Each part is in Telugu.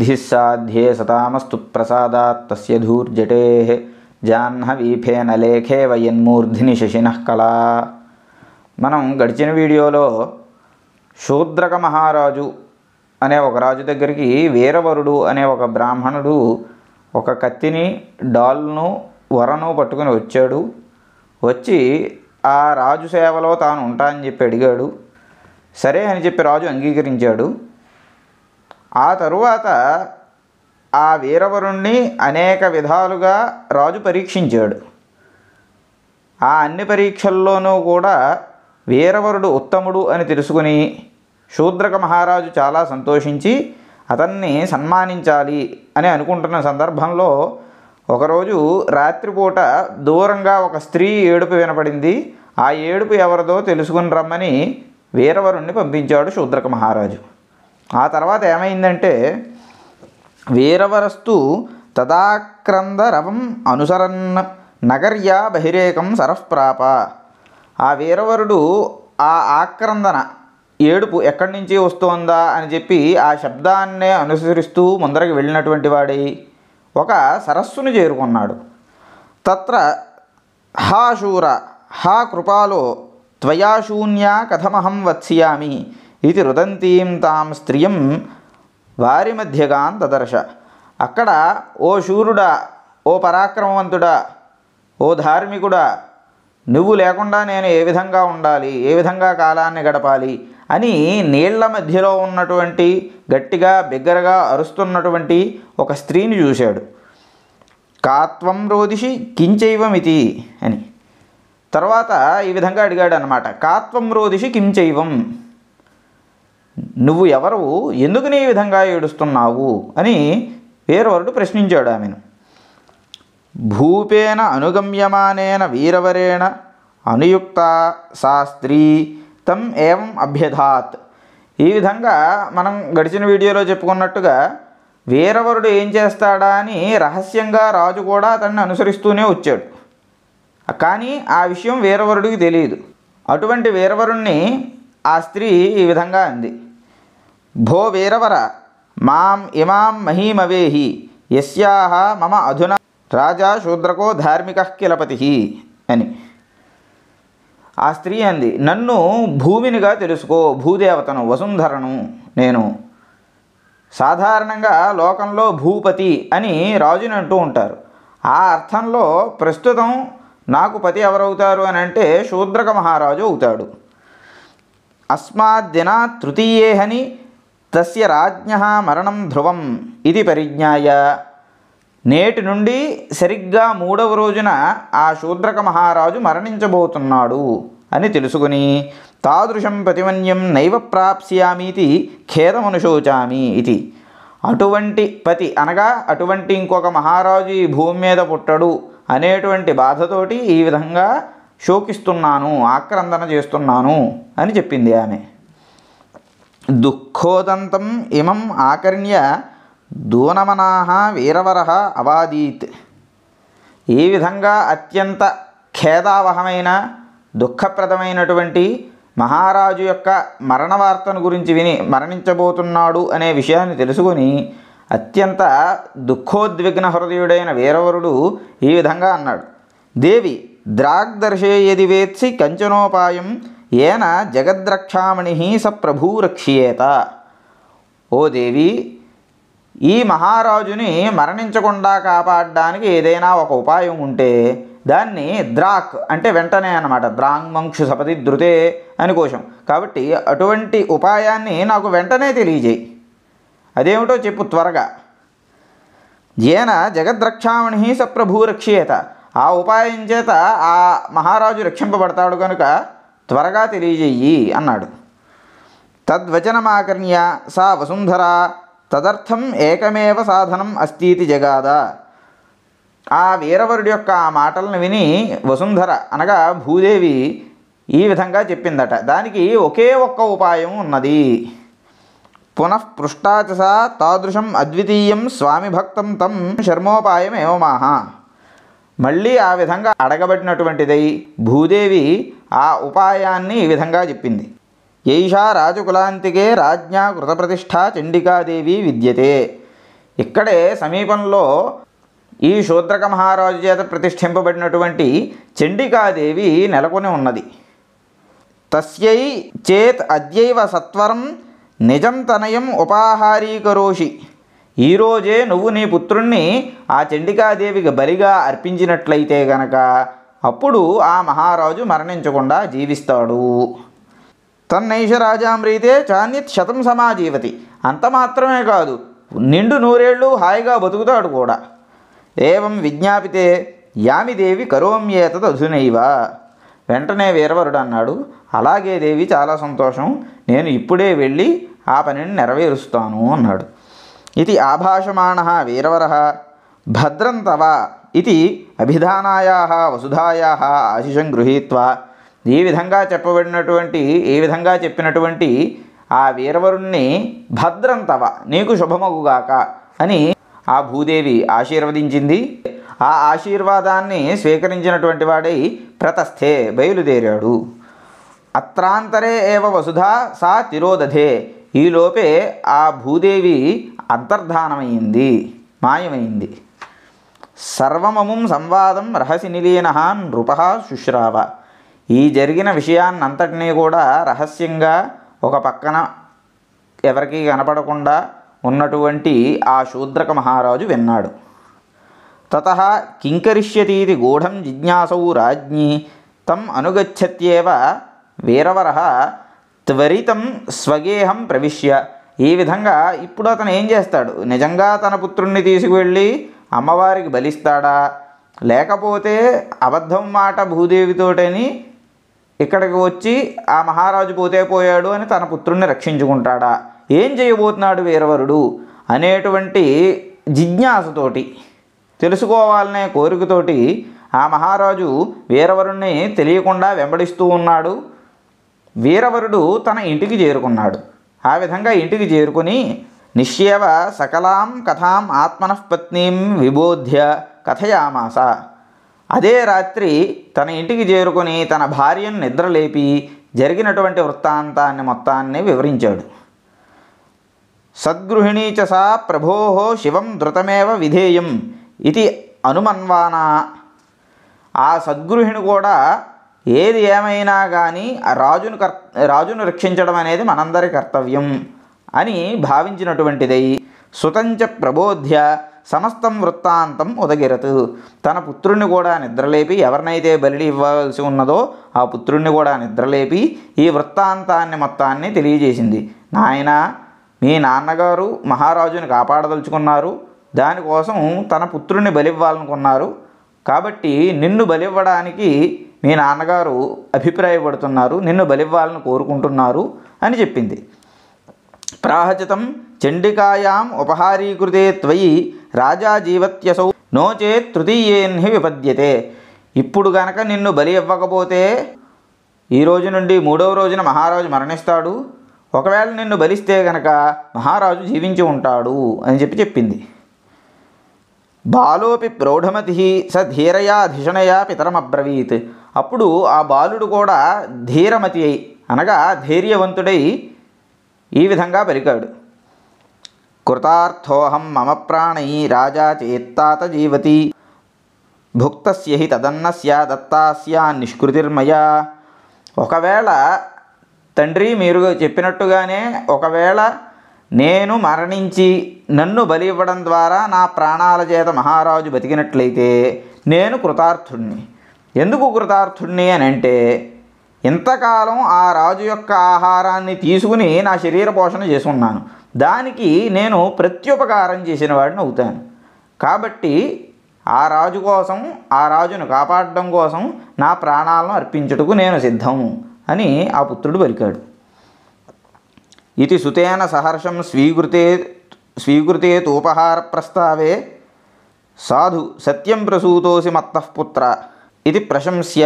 సిద్ధిస్సాధ్యే సతామస్తు ప్రసాదాత్ తస్య ధూర్జటే జాహ్నవీఫేన లేఖే వయన్మూర్ధిని శశిన కళా మనం గడిచిన వీడియోలో శూద్రక మహారాజు అనే ఒక రాజు దగ్గరికి వీరవరుడు అనే ఒక బ్రాహ్మణుడు ఒక కత్తిని డాల్ను వరను పట్టుకుని వచ్చాడు వచ్చి ఆ రాజు సేవలో తాను ఉంటానని చెప్పి అడిగాడు సరే అని చెప్పి రాజు అంగీకరించాడు ఆ తరువాత ఆ వీరవరుణ్ణి అనేక విధాలుగా రాజు పరీక్షించాడు ఆ అన్ని పరీక్షల్లోనూ కూడా వీరవరుడు ఉత్తముడు అని తెలుసుకుని శూద్రక మహారాజు చాలా సంతోషించి అతన్ని సన్మానించాలి అని అనుకుంటున్న సందర్భంలో ఒకరోజు రాత్రిపూట దూరంగా ఒక స్త్రీ ఏడుపు వినపడింది ఆ ఏడుపు ఎవరిదో తెలుసుకుని రమ్మని వీరవరుణ్ణి పంపించాడు శూద్రక మహారాజు ఆ తర్వాత ఏమైందంటే వీరవరస్తు తదాక్రందరవం అనుసరన్ నగర్య బహిరేకం సరఫ్ప్రాప ఆ వీరవరుడు ఆ ఆక్రందన ఏడుపు ఎక్కడి నుంచి వస్తోందా అని చెప్పి ఆ శబ్దాన్నే అనుసరిస్తూ ముందరకి వెళ్ళినటువంటి వాడి ఒక సరస్సును చేరుకున్నాడు తత్ర హా శూర హా కృపాలో త్వయా కథమహం వత్స్యామి ఇది రుదంతీం తాం స్త్రియం వారి మధ్యగాన్ దదర్శ అక్కడ ఓ శూరుడా ఓ పరాక్రమవంతుడా ఓ ధార్మికుడా నువ్వు లేకుండా నేను ఏ విధంగా ఉండాలి ఏ విధంగా కాలాన్ని గడపాలి అని నీళ్ల మధ్యలో ఉన్నటువంటి గట్టిగా బిగ్గరగా అరుస్తున్నటువంటి ఒక స్త్రీని చూశాడు కాత్వం రోదిషి కించైవమితి అని తర్వాత ఈ విధంగా అడిగాడు అనమాట కాత్వం రోదిషి కించైవం నువ్వు ఎవరు ఎందుకు నీ విధంగా ఏడుస్తున్నావు అని వీరవరుడు ప్రశ్నించాడు ఆమెను భూపేన అనుగమ్యమానేన వీరవరేణ అనుయుక్త శాస్త్రీ తమ్ తం ఏం అభ్యధాత్ ఈ విధంగా మనం గడిచిన వీడియోలో చెప్పుకున్నట్టుగా వీరవరుడు ఏం చేస్తాడా అని రహస్యంగా రాజు కూడా అతన్ని అనుసరిస్తూనే వచ్చాడు కానీ ఆ విషయం వీరవరుడికి తెలియదు అటువంటి వీరవరుణ్ణి ఆ స్త్రీ ఈ విధంగా అంది భో వీరవర మాం ఇమాం మహీమవేహి యస్యాహ మమ అధునా రాజా శూద్రకో ధార్మిక కిలపతి అని ఆ స్త్రీ అంది నన్ను భూమినిగా తెలుసుకో భూదేవతను వసుంధరను నేను సాధారణంగా లోకంలో భూపతి అని రాజుని అంటూ ఉంటారు ఆ అర్థంలో ప్రస్తుతం నాకు పతి ఎవరవుతారు అని అంటే శూద్రక మహారాజు అవుతాడు దినా తృతీయేహని తస్య రాజ్ఞ మరణం ధ్రువం ఇది పరిజ్ఞాయ నేటి నుండి సరిగ్గా మూడవ రోజున ఆ శూద్రక మహారాజు మరణించబోతున్నాడు అని తెలుసుకుని తాదృశం ప్రతిమన్యం నైవ ప్రాప్స్యామీతి ఖేదమనుశోచామి ఇది అటువంటి పతి అనగా అటువంటి ఇంకొక మహారాజు ఈ భూమి మీద పుట్టడు అనేటువంటి బాధతోటి ఈ విధంగా శోకిస్తున్నాను ఆక్రందన చేస్తున్నాను అని చెప్పింది ఆమె దుఃఖోదంతం ఇమం ఆకర్ణ్య దూనమనాహ వీరవర అవాదీత్ ఈ విధంగా అత్యంత ఖేదావహమైన దుఃఖప్రదమైనటువంటి మహారాజు యొక్క మరణ వార్తను గురించి విని మరణించబోతున్నాడు అనే విషయాన్ని తెలుసుకొని అత్యంత దుఃఖోద్విగ్న హృదయుడైన వీరవరుడు ఈ విధంగా అన్నాడు దేవి ద్రాగ్దర్శే యది వేత్సి కంచనోపాయం ఏన జగద్రక్షామణి స రక్షియేత ఓ దేవి ఈ మహారాజుని మరణించకుండా కాపాడడానికి ఏదైనా ఒక ఉపాయం ఉంటే దాన్ని ద్రాక్ అంటే వెంటనే అనమాట ద్రాంగ్మంక్షు సపతి ధృతే అని కోశం కాబట్టి అటువంటి ఉపాయాన్ని నాకు వెంటనే తెలియజేయి అదేమిటో చెప్పు త్వరగా ఏన జగద్రక్షామణి సప్రభూ రక్షియేత ఆ ఉపాయం చేత ఆ మహారాజు రక్షింపబడతాడు కనుక త్వరగా తెలియజేయి అన్నాడు తద్వచనమాకర్ణ్య సా వసుంధర తదర్థం ఏకమేవ సాధనం అస్తీతి జగాద ఆ వీరవరుడి యొక్క ఆ మాటలను విని వసుంధర అనగా భూదేవి ఈ విధంగా చెప్పిందట దానికి ఒకే ఒక్క ఉపాయం ఉన్నది పునఃపృష్టాచ సా తాదృశం అద్వితీయం స్వామిభక్తం తం శర్మోపాయం ఏమమాహ మళ్ళీ ఆ విధంగా అడగబడినటువంటిదై భూదేవి ఆ ఉపాయాన్ని ఈ విధంగా చెప్పింది ఏషా రాజకులాంతికే రాజ్ఞా కృతప్రతిష్ట చండికాదేవి విద్యతే ఇక్కడే సమీపంలో ఈ శూద్రక మహారాజు చేత ప్రతిష్ఠింపబడినటువంటి చండికాదేవి నెలకొని ఉన్నది తస్యై చేత్ అద్యైవ సత్వరం నిజం తనయం ఉపాహారీకరోషి ఈరోజే నువ్వు నీ పుత్రుణ్ణి ఆ చండికాదేవికి బలిగా అర్పించినట్లయితే గనక అప్పుడు ఆ మహారాజు మరణించకుండా జీవిస్తాడు తన్నైష రాజామ్రీతే చాన్యత్ శతం సమాజీవతి అంత మాత్రమే కాదు నిండు నూరేళ్ళు హాయిగా బతుకుతాడు కూడా ఏవం విజ్ఞాపితే యామిదేవి అధునైవ వెంటనే వీరవరుడు అన్నాడు అలాగే దేవి చాలా సంతోషం నేను ఇప్పుడే వెళ్ళి ఆ పనిని నెరవేరుస్తాను అన్నాడు ఇది ఆభాషమాణ వీరవర భద్రం తవా ఇది అభిధానాయా వసుధాయా ఆశిషం గృహీత్వా ఈ విధంగా చెప్పబడినటువంటి ఏ విధంగా చెప్పినటువంటి ఆ వీరవరుణ్ణి భద్రంతవ నీకు శుభమగుగాక అని ఆ భూదేవి ఆశీర్వదించింది ఆ ఆశీర్వాదాన్ని స్వీకరించినటువంటి వాడై ప్రతస్థే బయలుదేరాడు అత్రాంతరే ఏవ వసుధ సా తిరోదధే ఈలోపే ఆ భూదేవి అంతర్ధానమైంది మాయమైంది సర్వమముం సంవాదం రహసి నిలీన నృప శుశ్రావ ఈ జరిగిన విషయాన్నంతటినీ కూడా రహస్యంగా ఒక పక్కన ఎవరికీ కనపడకుండా ఉన్నటువంటి ఆ శూద్రక మహారాజు విన్నాడు తత కింకరిష్యతీతి గూఢం జిజ్ఞాసౌ రాజ్ఞి తం అనుగచ్చత్యేవ వీరవర త్వరితం స్వగేహం ప్రవిశ్య ఈ విధంగా ఇప్పుడు అతను ఏం చేస్తాడు నిజంగా తన పుత్రుణ్ణి తీసుకువెళ్ళి అమ్మవారికి బలిస్తాడా లేకపోతే అబద్ధం మాట భూదేవితోటని ఇక్కడికి వచ్చి ఆ మహారాజు పోతే పోయాడు అని తన పుత్రుణ్ణి రక్షించుకుంటాడా ఏం చేయబోతున్నాడు వీరవరుడు అనేటువంటి జిజ్ఞాసతోటి తెలుసుకోవాలనే కోరికతోటి ఆ మహారాజు వీరవరుణ్ణి తెలియకుండా వెంబడిస్తూ ఉన్నాడు వీరవరుడు తన ఇంటికి చేరుకున్నాడు ఆ విధంగా ఇంటికి చేరుకుని నిశ్యవ సకలాం కథాం ఆత్మనఃపత్నీం విబోధ్య కథయామాస అదే రాత్రి తన ఇంటికి చేరుకుని తన భార్యను నిద్రలేపి జరిగినటువంటి వృత్తాంతాన్ని మొత్తాన్ని వివరించాడు సద్గృహిణీ చ ప్రభో శివం ధృతమేవ విధేయం ఇది అనుమన్వానా ఆ సద్గృహిణి కూడా ఏది ఏమైనా కానీ రాజును కర్ రాజును రక్షించడం అనేది మనందరి కర్తవ్యం అని భావించినటువంటిదై సుతంచ ప్రబోధ్య సమస్తం వృత్తాంతం ఉదగిరత్ తన పుత్రుణ్ణి కూడా నిద్రలేపి ఎవరినైతే బలి ఇవ్వాల్సి ఉన్నదో ఆ పుత్రుణ్ణి కూడా నిద్రలేపి ఈ వృత్తాంతాన్ని మొత్తాన్ని తెలియజేసింది నాయన మీ నాన్నగారు మహారాజుని కాపాడదలుచుకున్నారు దానికోసం తన పుత్రుణ్ణి బలివ్వాలనుకున్నారు కాబట్టి నిన్ను బలివ్వడానికి మీ నాన్నగారు అభిప్రాయపడుతున్నారు నిన్ను బలివ్వాలని కోరుకుంటున్నారు అని చెప్పింది ప్రాహచితం చండికాయాం ఉపహారీకృతే త్వయి రాజా జీవత్యసౌ నోచే తృతీయేన్హి విపద్యతే ఇప్పుడు గనక నిన్ను బలి ఇవ్వకపోతే ఈ రోజు నుండి మూడవ రోజున మహారాజు మరణిస్తాడు ఒకవేళ నిన్ను బలిస్తే గనక మహారాజు జీవించి ఉంటాడు అని చెప్పి చెప్పింది బాలోపి ప్రౌఢమతి స ధీరయా ధిషణయా పితరమబ్రవీత్ అప్పుడు ఆ బాలుడు కూడా ధీరమతి అనగా ధైర్యవంతుడై ఈ విధంగా పలికాడు కృతార్థోహం మమ ప్రాణయి రాజా చేత్తాత జీవతి భుక్తస్యహి హి తదన్నస్య దత్తాస్య నిష్కృతిర్మయా ఒకవేళ తండ్రి మీరు చెప్పినట్టుగానే ఒకవేళ నేను మరణించి నన్ను బలి ఇవ్వడం ద్వారా నా ప్రాణాల చేత మహారాజు బతికినట్లయితే నేను కృతార్థుణ్ణి ఎందుకు కృతార్థుణ్ణి అని అంటే ఇంతకాలం ఆ రాజు యొక్క ఆహారాన్ని తీసుకుని నా శరీర పోషణ చేసుకున్నాను దానికి నేను ప్రత్యుపకారం చేసిన వాడిని అవుతాను కాబట్టి ఆ రాజు కోసం ఆ రాజును కాపాడడం కోసం నా ప్రాణాలను అర్పించుటకు నేను సిద్ధము అని ఆ పుత్రుడు పలికాడు ఇది సుతేన సహర్షం స్వీకృతే స్వీకృతే తోపహార ప్రస్తావే సాధు సత్యం ప్రసూతోసి మత్తఃపుత్ర ఇది ప్రశంస్య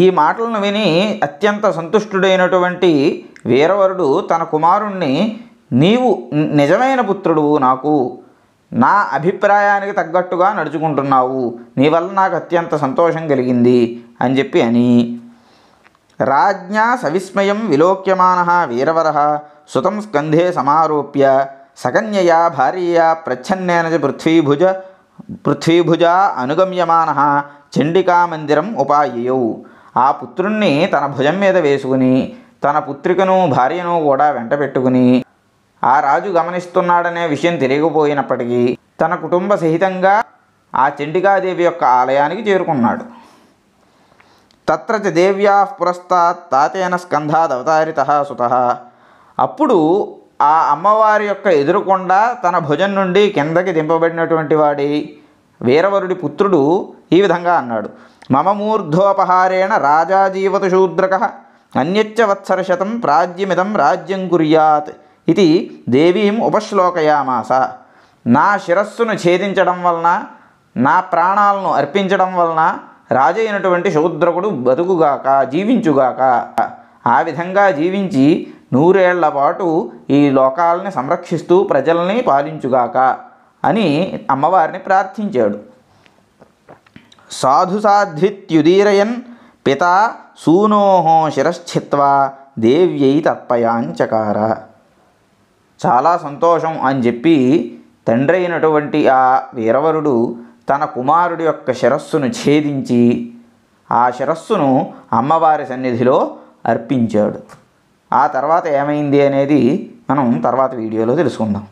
ఈ మాటలను విని అత్యంత సంతుష్టుడైనటువంటి వీరవరుడు తన కుమారుణ్ణి నీవు నిజమైన పుత్రుడు నాకు నా అభిప్రాయానికి తగ్గట్టుగా నడుచుకుంటున్నావు నీ వల్ల నాకు అత్యంత సంతోషం కలిగింది అని చెప్పి అని రాజ్ఞ సవిస్మయం విలోక్యమాన వీరవర సుతం స్కంధే సమారోప్య సకన్యయా భార్యయా ప్రచ్ఛన్నేన పృథ్వీభుజ పృథ్వీభుజా అనుగమ్యమాన చండికామందిరం ఉపాయయౌ ఆ పుత్రుణ్ణి తన భుజం మీద వేసుకుని తన పుత్రికను భార్యను కూడా వెంట పెట్టుకుని ఆ రాజు గమనిస్తున్నాడనే విషయం తెలియకపోయినప్పటికీ తన కుటుంబ సహితంగా ఆ చండికాదేవి యొక్క ఆలయానికి చేరుకున్నాడు తత్ర దేవ్యా పురస్తాత్ తాతేన అవతారిత సుత అప్పుడు ఆ అమ్మవారి యొక్క ఎదురుకొండ తన భుజం నుండి కిందకి దింపబడినటువంటి వాడి వీరవరుడి పుత్రుడు ఈ విధంగా అన్నాడు మమ మూర్ధోపహారేణ రాజా జీవతు శూద్రక అన్యచ్చ వత్సరశతం ప్రాజ్యమిదం రాజ్యం కుర్యాత్ ఇది దేవీం ఉపశ్లోకయామాస నా శిరస్సును ఛేదించడం వలన నా ప్రాణాలను అర్పించడం వలన రాజైనటువంటి శూద్రకుడు బతుకుగాక జీవించుగాక ఆ విధంగా జీవించి నూరేళ్ల పాటు ఈ లోకాలని సంరక్షిస్తూ ప్రజల్ని పాలించుగాక అని అమ్మవారిని ప్రార్థించాడు సాధుసాధ్విత్యుదీరయన్ పిత సూనో శిరశ్చిత్వా దేవ్యై తత్పయాంచకార చాలా సంతోషం అని చెప్పి తండ్రి అయినటువంటి ఆ వీరవరుడు తన కుమారుడి యొక్క శిరస్సును ఛేదించి ఆ శిరస్సును అమ్మవారి సన్నిధిలో అర్పించాడు ఆ తర్వాత ఏమైంది అనేది మనం తర్వాత వీడియోలో తెలుసుకుందాం